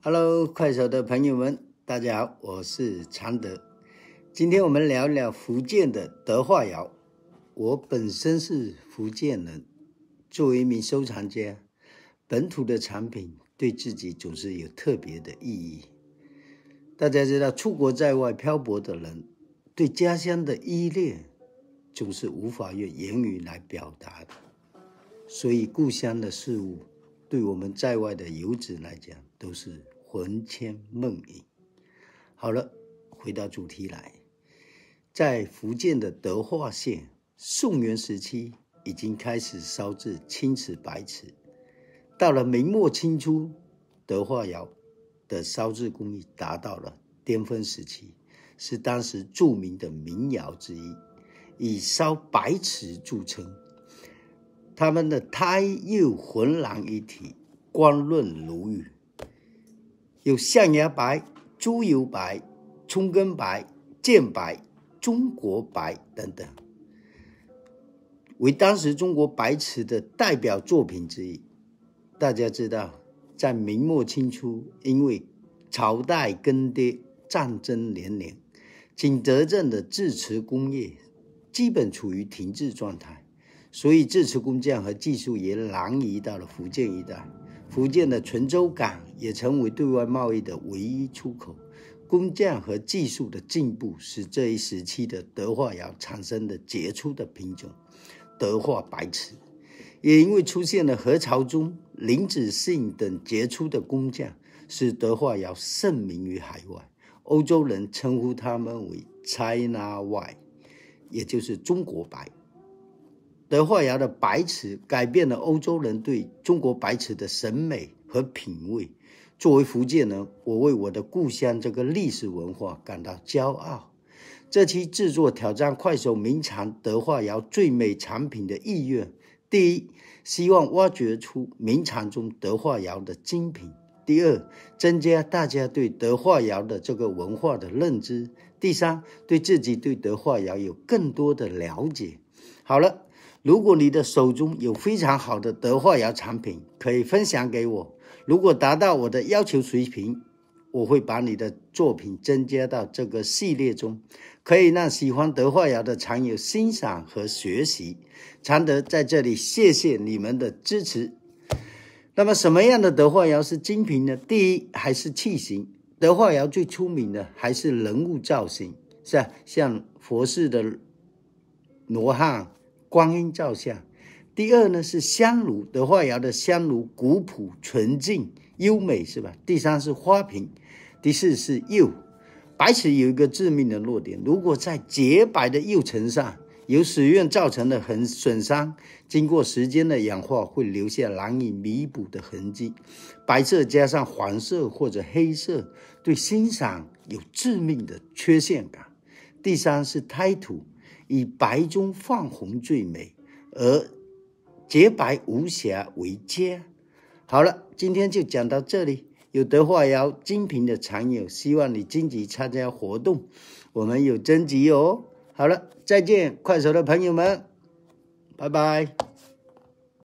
Hello，快手的朋友们，大家好，我是常德。今天我们聊聊福建的德化窑。我本身是福建人，作为一名收藏家，本土的产品对自己总是有特别的意义。大家知道，出国在外漂泊的人，对家乡的依恋总是无法用言语来表达的，所以故乡的事物。对我们在外的游子来讲，都是魂牵梦萦。好了，回到主题来，在福建的德化县，宋元时期已经开始烧制青瓷、白瓷。到了明末清初，德化窑的烧制工艺达到了巅峰时期，是当时著名的名窑之一，以烧白瓷著称。他们的胎釉浑然一体，光润如玉，有象牙白、猪油白、葱根白、剑白、中国白等等，为当时中国白瓷的代表作品之一。大家知道，在明末清初，因为朝代更迭、战争连连，景德镇的制瓷工业基本处于停滞状态。所以，制瓷工匠和技术也南移到了福建一带。福建的泉州港也成为对外贸易的唯一出口。工匠和技术的进步，使这一时期的德化窑产生的杰出的品种——德化白瓷。也因为出现了何朝宗、林子信等杰出的工匠，使德化窑盛名于海外。欧洲人称呼他们为 “China White”，也就是中国白。德化窑的白瓷改变了欧洲人对中国白瓷的审美和品味。作为福建人，我为我的故乡这个历史文化感到骄傲。这期制作挑战快手名产德化窑最美产品的意愿：第一，希望挖掘出名产中德化窑的精品；第二，增加大家对德化窑的这个文化的认知；第三，对自己对德化窑有更多的了解。好了。如果你的手中有非常好的德化窑产品，可以分享给我。如果达到我的要求水平，我会把你的作品增加到这个系列中，可以让喜欢德化窑的藏友欣赏和学习。常德在这里谢谢你们的支持。那么什么样的德化窑是精品呢？第一还是器型，德化窑最出名的还是人物造型，是吧？像佛寺的罗汉。观音造像，第二呢是香炉，德化窑的香炉古朴纯净优美，是吧？第三是花瓶，第四是釉。白瓷有一个致命的弱点，如果在洁白的釉层上有使用造成的痕损伤，经过时间的氧化会留下难以弥补的痕迹。白色加上黄色或者黑色，对欣赏有致命的缺陷感。第三是胎土。以白中泛红最美，而洁白无瑕为佳。好了，今天就讲到这里。有德化窑精品的藏友，希望你积极参加活动，我们有征集哦。好了，再见，快手的朋友们，拜拜。